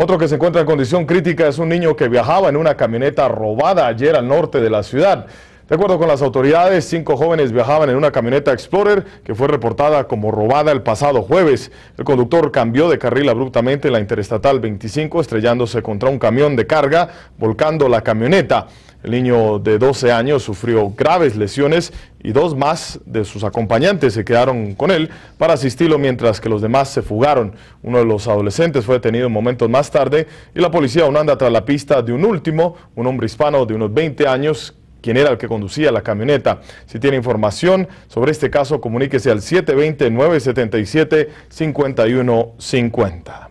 Otro que se encuentra en condición crítica es un niño que viajaba en una camioneta robada ayer al norte de la ciudad. De acuerdo con las autoridades, cinco jóvenes viajaban en una camioneta Explorer que fue reportada como robada el pasado jueves. El conductor cambió de carril abruptamente en la Interestatal 25, estrellándose contra un camión de carga, volcando la camioneta. El niño de 12 años sufrió graves lesiones y dos más de sus acompañantes se quedaron con él para asistirlo mientras que los demás se fugaron. Uno de los adolescentes fue detenido momentos más tarde y la policía aún anda tras la pista de un último, un hombre hispano de unos 20 años quien era el que conducía la camioneta. Si tiene información sobre este caso, comuníquese al 720-977-5150.